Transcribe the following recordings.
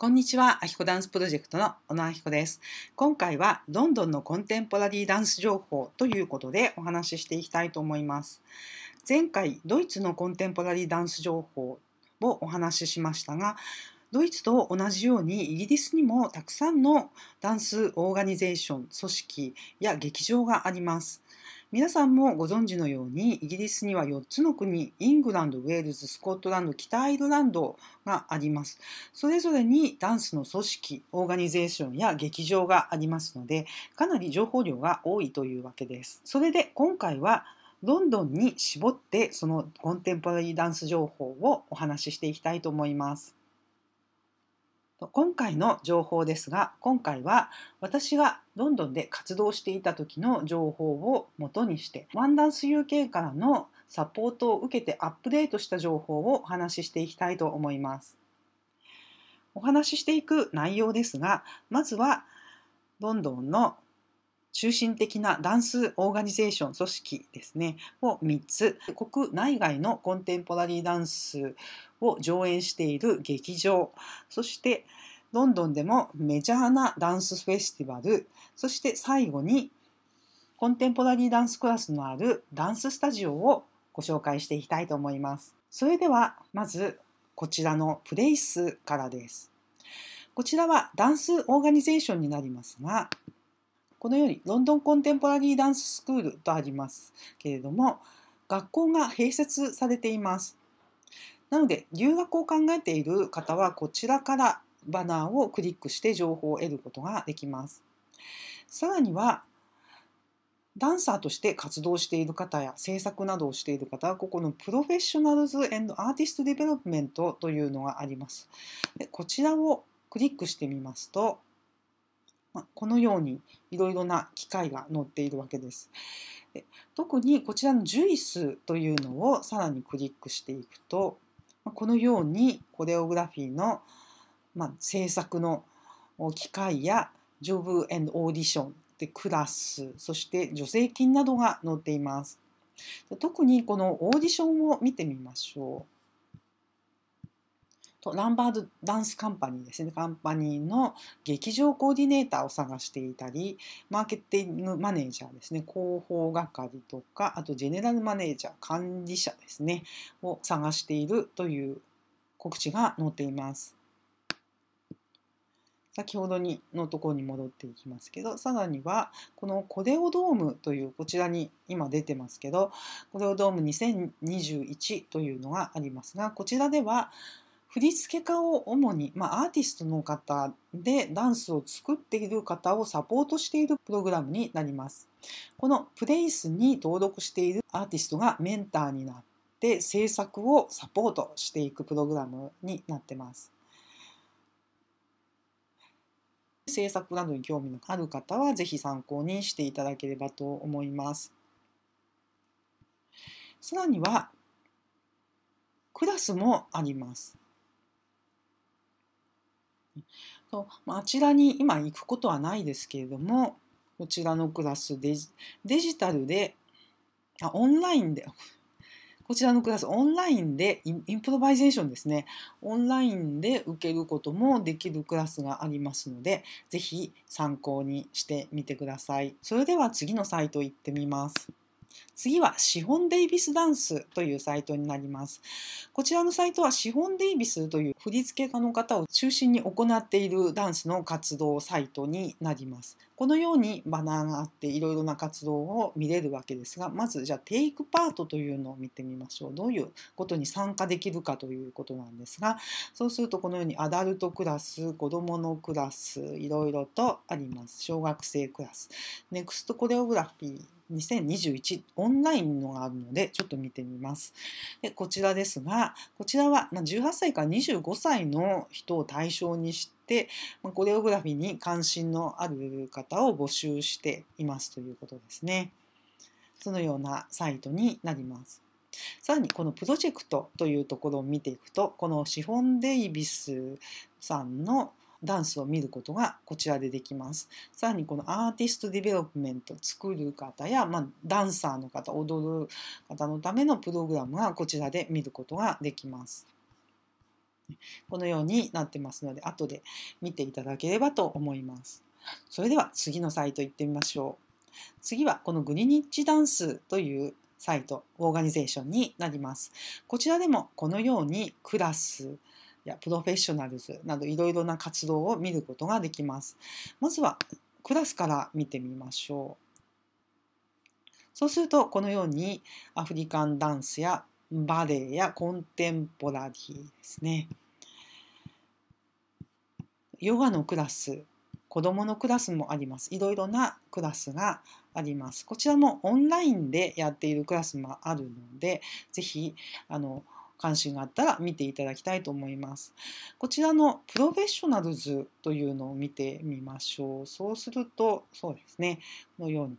こんにちは、あきこダンスプロジェクトの小野あきこです。今回はロンドンのコンテンポラリーダンス情報ということでお話ししていきたいと思います。前回、ドイツのコンテンポラリーダンス情報をお話ししましたが、ドイツと同じようにイギリスにもたくさんのダンスオーガニゼーション、組織や劇場があります。皆さんもご存知のようにイギリスには4つの国イングランドウェールズスコットランド北アイルランドがありますそれぞれにダンスの組織オーガニゼーションや劇場がありますのでかなり情報量が多いというわけですそれで今回はロンドンに絞ってそのコンテンポラリーダンス情報をお話ししていきたいと思います。今回の情報ですが今回は私がロンドンで活動していた時の情報を元にしてワンダンス UK からのサポートを受けてアップデートした情報をお話ししていきたいと思います。お話ししていく内容ですがまずはロンドンの中心的なダンスオーガニゼーション組織ですねを3つ国内外のコンテンポラリーダンスを上演している劇場そしてロンドンでもメジャーなダンスフェスティバルそして最後にコンテンポラリーダンスクラスのあるダンススタジオをご紹介していきたいと思います。それではまずこちらのプレイスからです。こちらはダンスオーガニゼーションになりますがこのようにロンドンコンテンポラリーダンススクールとありますけれども学校が併設されていますなので留学を考えている方はこちらからバナーをクリックして情報を得ることができますさらにはダンサーとして活動している方や制作などをしている方はここのプロフェッショナルズアーティストディベロップメントというのがありますこちらをクリックしてみますとまこのようにいろいろな機械が載っているわけです。特にこちらの「ジュイス」というのをさらにクリックしていくとこのようにコレオグラフィーの、まあ、制作の機会やジョブオーディションでクラスそして助成金などが載っています。特にこのオーディションを見てみましょう。とランバードダンスカンパニーですねカンパニーの劇場コーディネーターを探していたりマーケティングマネージャーですね広報係とかあとジェネラルマネージャー管理者ですねを探しているという告知が載っています。先ほどにのところに戻っていきますけどさらにはこのコレオドームというこちらに今出てますけどコレオドーム2021というのがありますがこちらでは振付家を主に、まあ、アーティストの方でダンスを作っている方をサポートしているプログラムになります。このプレイスに登録しているアーティストがメンターになって制作をサポートしていくプログラムになってます。制作などに興味のある方は是非参考にしていただければと思います。さらにはクラスもあります。とあちらに今行くことはないですけれどもこちらのクラスデジデジタルであオンラインで こちらのクラスオンラインでインプロバイゼーションですねオンラインで受けることもできるクラスがありますので是非参考にしてみてください。それでは次のサイト行ってみます。次はシフォン・デイビス・ダンスというサイトになります。こちらのサイトはシフォン・デイビスという振付家の方を中心に行っているダンスの活動サイトになります。このようにバナーがあっていろいろな活動を見れるわけですが、まずじゃあテイクパートというのを見てみましょう。どういうことに参加できるかということなんですが、そうするとこのようにアダルトクラス、子供のクラス、いろいろとあります。小学生クラス。ネクストコレオグラフィー2021オンラインのがあるのでちょっと見てみます。でこちらですがこちらは18歳から25歳の人を対象にしてコレオグラフィーに関心のある方を募集していますということですね。そのようなサイトになります。さらにこのプロジェクトというところを見ていくとこのシフォン・デイビスさんのダンスを見ることがこちらでできます。さらにこのアーティストディベロップメント作る方や、まあ、ダンサーの方踊る方のためのプログラムがこちらで見ることができます。このようになってますので後で見ていただければと思います。それでは次のサイト行ってみましょう。次はこのグリニッチダンスというサイト、オーガニゼーションになります。こちらでもこのようにクラス、やプロフェッショナルズなどいろいろな活動を見ることができます。まずはクラスから見てみましょう。そうするとこのようにアフリカンダンスやバレエやコンテンポラリーですね。ヨガのクラス、子どものクラスもあります。いろいろなクラスがあります。こちらもオンラインでやっているクラスもあるので、ぜひあの関心があったら見ていただきたいと思います。こちらのプロフェッショナルズというのを見てみましょう。そうすると、そうですね、このように。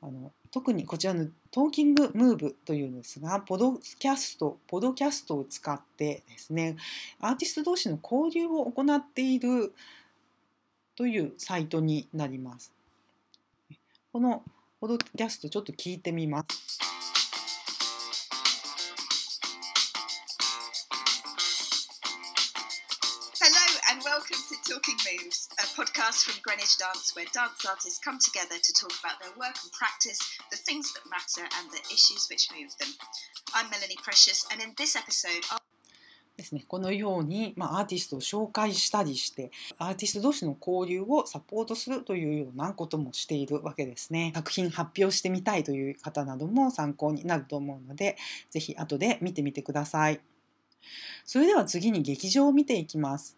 あの特にこちらのトーキングムーブというんですが、ポドキャスト、ポドキャストを使ってですね、アーティスト同士の交流を行っているというサイトになります。このポドキャストちょっと聞いてみます。podcast from Greenwich Dance, where dance artists come together to talk about their work and practice, the things that matter, and the issues which move them. I'm Melanie Precious, and in this episode, ですね、このように、まあ、アーティストを紹介したりしてアーティスト同士の交流をサポートするというようなこともしているわけですね作品発表してみたいという方なども参考になると思うので是非後で見てみてくださいそれでは次に劇場を見ていきます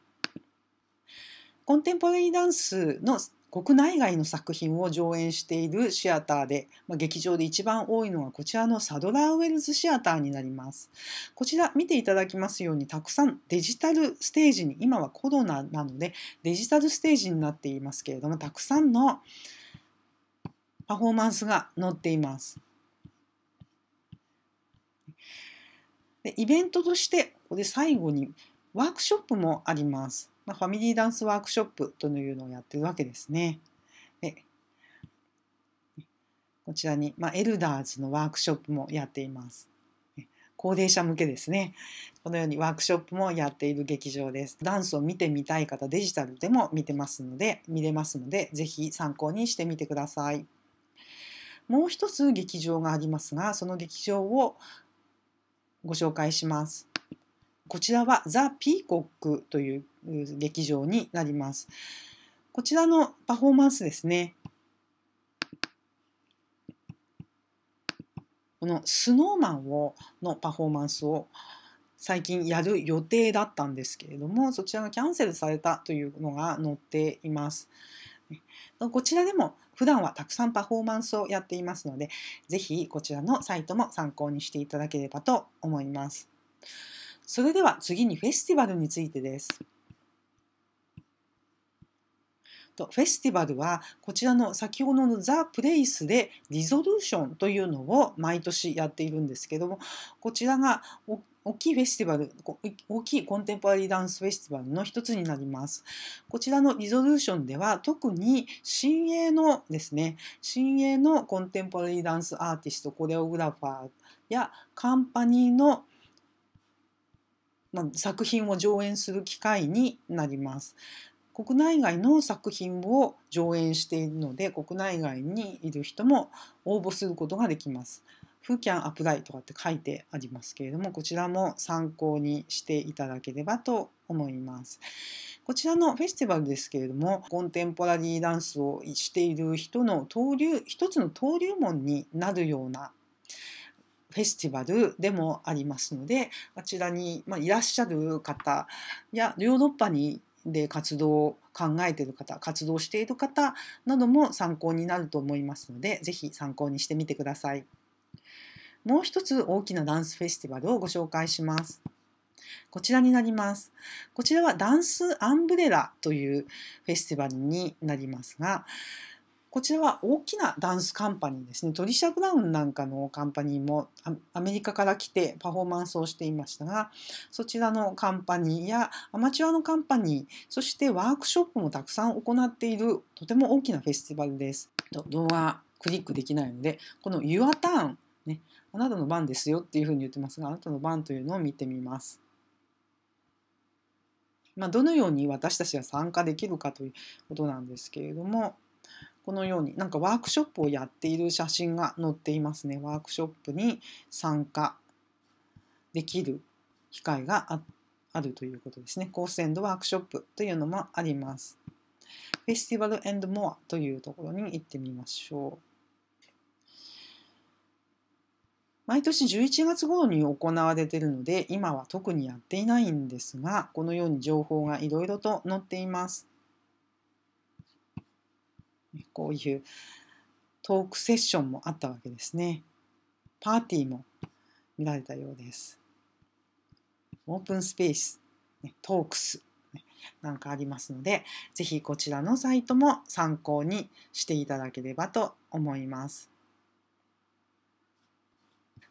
コンテンポラリーダンスの国内外の作品を上演しているシアターで、まあ、劇場で一番多いのはこちらのサドラーウェルズシアターになります。こちら見ていただきますようにたくさんデジタルステージに今はコロナなのでデジタルステージになっていますけれどもたくさんのパフォーマンスが載っています。でイベントとしてここで最後にワークショップもあります。まあ、ファミリーダンスワークショップというのをやってるわけですね。でこちらに、まあ、エルダーズのワークショップもやっています。高齢者向けですね。このようにワークショップもやっている劇場です。ダンスを見てみたい方、デジタルでも見てますので、見れますので、ぜひ参考にしてみてください。もう一つ劇場がありますが、その劇場をご紹介します。こちらはザ・ピーコックという劇場になります。こちらのパフォーマンスですね。このスノーマンをのパフォーマンスを最近やる予定だったんですけれどもそちらがキャンセルされたというのが載っています。こちらでも普段はたくさんパフォーマンスをやっていますので是非こちらのサイトも参考にしていただければと思います。それでは次にフェスティバルについてです。とフェスティバルはこちらの先ほどのザ・プレイスでリゾルーションというのを毎年やっているんですけどもこちらが大きいフェスティバル、大きいコンテンポラリーダンスフェスティバルの一つになります。こちらのリゾルーションでは特に新鋭のですね、新鋭のコンテンポラリーダンスアーティスト、コレオグラファーやカンパニーのま作品を上演する機会になります。国内外の作品を上演しているので国内外にいる人も応募することができます。フーキャンアプライとかって書いてありますけれどもこちらも参考にしていただければと思います。こちらのフェスティバルですけれどもコンテンポラリーダンスをしている人の登竜一つの登竜門になるようなフェスティバルでもありますのであちらに、まいらっしゃる方やヨーロッパにで活動を考えている方活動している方なども参考になると思いますので是非参考にしてみてください。もう一つ大きなダンスフェスティバルをご紹介します。こちらになります。こちらはダンスアンブレラというフェスティバルになりますが、こちらは大きなダンスカンパニーですね。トリシャ・ブラウンなんかのカンパニーもアメリカから来てパフォーマンスをしていましたが、そちらのカンパニーやアマチュアのカンパニー、そしてワークショップもたくさん行っているとても大きなフェスティバルです。動画クリックできないので、この Your Turn、ね、あなたの番ですよっていうふうに言ってますが、あなたの番というのを見てみます。まあ、どのように私たちが参加できるかということなんですけれども、このようになんかワークショップをやっている写真が載っていますね。ワークショップに参加できる機会があるということですね。コースエンドワークショップというのもあります。フェスティバルエンドモアというところに行ってみましょう。毎年11月頃に行われているので今は特にやっていないんですがこのように情報がいろいろと載っています。こういうトークセッションもあったわけですね。パーティーも見られたようです。オープンスペース、トークスなんかありますので、ぜひこちらのサイトも参考にしていただければと思います。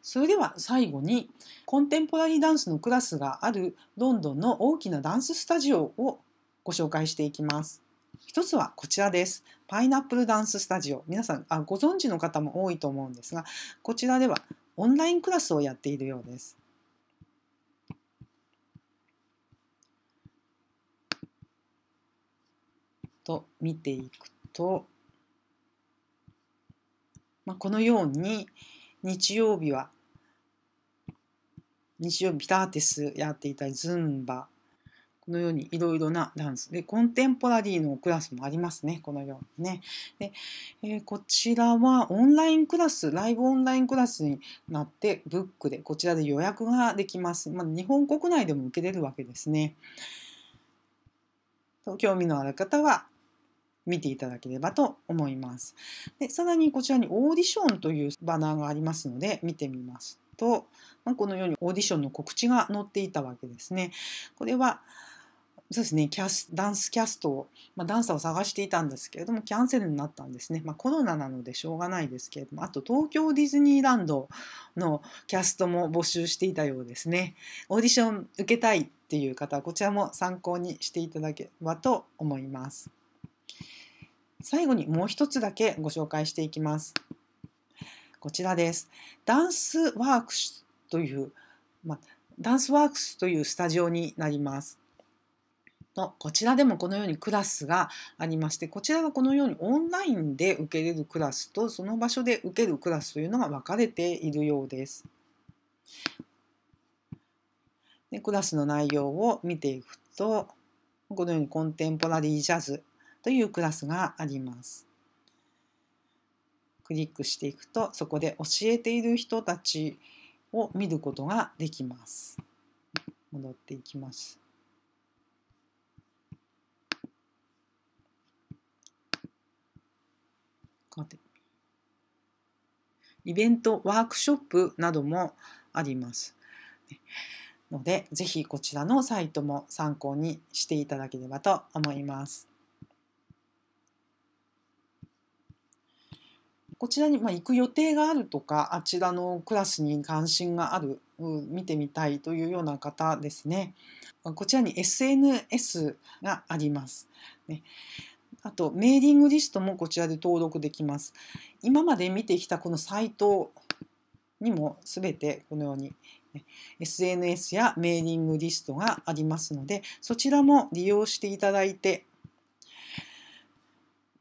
それでは最後にコンテンポラリーダンスのクラスがあるロンドンの大きなダンススタジオをご紹介していきます。一つはこちらです。パイナップルダンススタジオ。皆さんあご存知の方も多いと思うんですが、こちらではオンラインクラスをやっているようです。と見ていくと、まあ、このように日曜日は日曜日ピターティスやっていたりズンバこのようにいろいろなダンスでコンテンポラリーのクラスもありますねこのようにねで、えー、こちらはオンラインクラスライブオンラインクラスになってブックでこちらで予約ができます、まあ、日本国内でも受けれるわけですね興味のある方は見ていただければと思いますでさらにこちらにオーディションというバナーがありますので見てみますと、まあ、このようにオーディションの告知が載っていたわけですね。これはそうですねキャスダンスキャストを、まあ、ダンサーを探していたんですけれどもキャンセルになったんですね、まあ、コロナなのでしょうがないですけれどもあと東京ディズニーランドのキャストも募集していたようですねオーディション受けたいっていう方はこちらも参考にしていただければと思います最後にもう一つだけご紹介していきますこちらですダンスワークスという、まあ、ダンスワークスというスタジオになりますのこちらでもこのようにクラスがありましてこちらはこのようにオンラインで受けれるクラスとその場所で受けるクラスというのが分かれているようです。でクラスの内容を見ていくとこのようにコンテンポラリージャズというクラスがあります。クリックしていくとそこで教えている人たちを見ることができます。戻っていきます。待ってイベントワークショップなどもあります。ので是非こちらのサイトも参考にしていただければと思います。こちらに、ま行く予定があるとかあちらのクラスに関心がある見てみたいというような方ですねこちらに SNS があります。ねあとメーリングリストもこちらで登録できます。今まで見てきたこのサイトにもすべてこのように SNS やメーリングリストがありますのでそちらも利用していただいて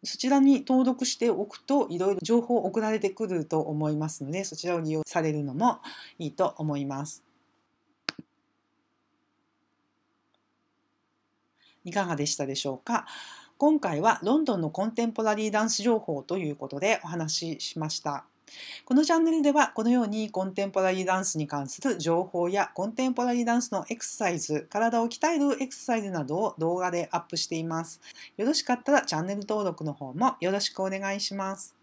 そちらに登録しておくといろいろ情報送られてくると思いますのでそちらを利用されるのもいいと思います。いかがでしたでしょうか。今回はロンドンのコンテンポラリーダンス情報ということでお話ししました。このチャンネルではこのようにコンテンポラリーダンスに関する情報やコンテンポラリーダンスのエクササイズ、体を鍛えるエクササイズなどを動画でアップしています。よろしかったらチャンネル登録の方もよろしくお願いします。